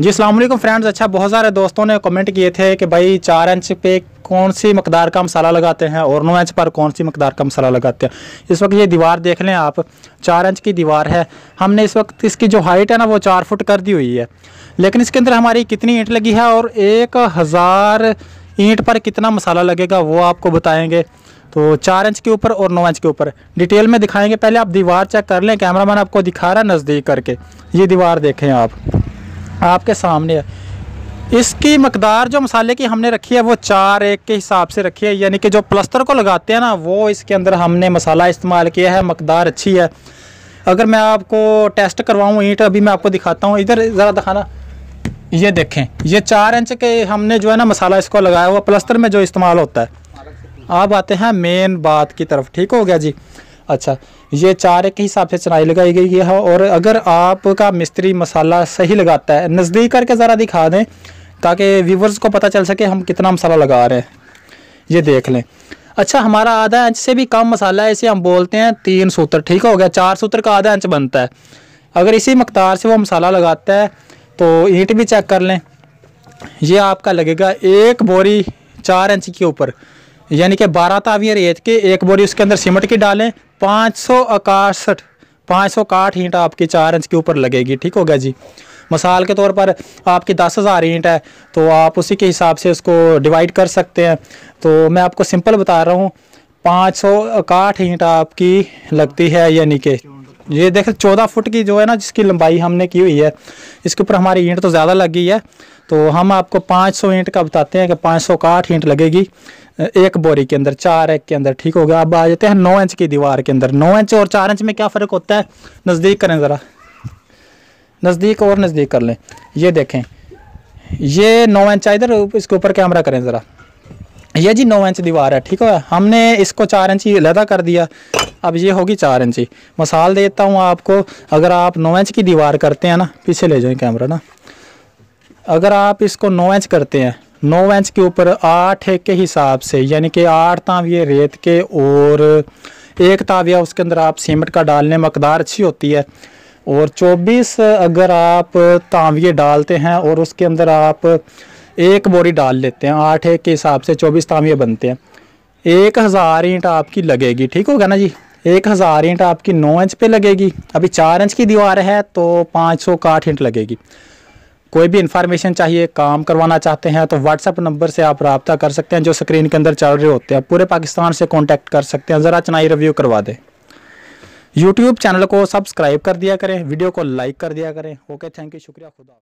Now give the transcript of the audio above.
जी वालेकुम फ्रेंड्स अच्छा बहुत सारे दोस्तों ने कमेंट किए थे कि भाई चार इंच पे कौन सी मकदार का मसाला लगाते हैं और नौ इंच पर कौन सी मकदार का मसाला लगाते हैं इस वक्त ये दीवार देख लें आप चार इंच की दीवार है हमने इस वक्त इसकी जो हाइट है ना वो चार फुट कर दी हुई है लेकिन इसके अंदर हमारी कितनी ईंट लगी है और एक हज़ार ईंट पर कितना मसाला लगेगा वो आपको बताएँगे तो चार इंच के ऊपर और नौ इंच के ऊपर डिटेल में दिखाएँगे पहले आप दीवार चेक कर लें मैन आपको दिखा रहा है नज़दीक करके ये दीवार देखें आप आपके सामने है इसकी मकदार जो मसाले की हमने रखी है वो चार एक के हिसाब से रखी है यानी कि जो प्लस्तर को लगाते हैं ना वो इसके अंदर हमने मसाला इस्तेमाल किया है मकदार अच्छी है अगर मैं आपको टेस्ट करवाऊँ ईंट अभी मैं आपको दिखाता हूँ इधर ज़रा दिखाना ये देखें ये चार इंच के हमने जो है ना मसाला इसको लगाया हुआ प्लस्तर में जो इस्तेमाल होता है अब आते हैं मेन बात की तरफ ठीक हो गया जी अच्छा ये चार के हिसाब से चनाई लगाई गई है और अगर आपका मिस्त्री मसाला सही लगाता है नज़दीक करके ज़रा दिखा दें ताकि व्यूवर्स को पता चल सके हम कितना मसाला लगा रहे हैं ये देख लें अच्छा हमारा आधा इंच से भी कम मसाला है इसे हम बोलते हैं तीन सूत्र ठीक हो गया चार सूत्र का आधा इंच बनता है अगर इसी मकदार से वो मसाला लगाता है तो ईंट भी चेक कर लें ये आपका लगेगा एक बोरी चार इंच के ऊपर यानी कि बारह तावियाँ रेत के एक बोरी उसके अंदर सिमट की डालें पाँच सौ इकसठ पाँच सौ काठ ईंट आपकी चार इंच के ऊपर लगेगी ठीक हो गया जी मिसाल के तौर पर आपकी दस हज़ार ईंट है तो आप उसी के हिसाब से उसको डिवाइड कर सकते हैं तो मैं आपको सिंपल बता रहा हूँ पाँच सौ इकाठ ईंट आपकी लगती है यानी कि ये देख चौदह फुट की जो है ना जिसकी लंबाई हमने की हुई है इसके ऊपर हमारी ईंट तो ज़्यादा लगी है तो हम आपको पाँच सौ ईंट का बताते हैं कि पाँच सौ इकाठ ईंट लगेगी एक बोरी के अंदर चार एक के अंदर ठीक हो गया अब आ जाते हैं नौ इंच की दीवार के अंदर नौ इंच और चार इंच में क्या फ़र्क होता है नज़दीक करें ज़रा नज़दीक और नज़दीक कर लें ये देखें ये नौ इंच इधर इसके ऊपर कैमरा करें ज़रा ये जी नौ इंच दीवार है ठीक है हमने इसको चार इंच लदा कर दिया अब ये होगी चार इंच मसाल देता हूँ आपको अगर आप नौ इंच की दीवार करते हैं ना पीछे ले जाए कैमरा ना अगर आप इसको नौ इंच करते हैं नौ इंच के ऊपर आठ के हिसाब से यानी कि आठ ताविये रेत के और एक ताविया उसके अंदर आप सीमेंट का डालने मकदार अच्छी होती है और 24 अगर आप तावे डालते हैं और उसके अंदर आप एक बोरी डाल लेते हैं आठ एक के हिसाब से 24 तावे बनते हैं एक हज़ार ईंट आपकी लगेगी ठीक होगा ना जी एक हज़ार ईंट आपकी नौ इंच पे लगेगी अभी चार इंच की दीवार है तो पाँच सौ का आठ ईंट लगेगी कोई भी इंफॉर्मेशन चाहिए काम करवाना चाहते हैं तो व्हाट्सअप नंबर से आप रबता कर सकते हैं जो स्क्रीन के अंदर चल रहे होते हैं पूरे पाकिस्तान से कॉन्टैक्ट कर सकते हैं ज़रा चनाई रिव्यू करवा दें यूट्यूब चैनल को सब्सक्राइब कर दिया करें वीडियो को लाइक कर दिया करें ओके थैंक यू शुक्रिया खुदा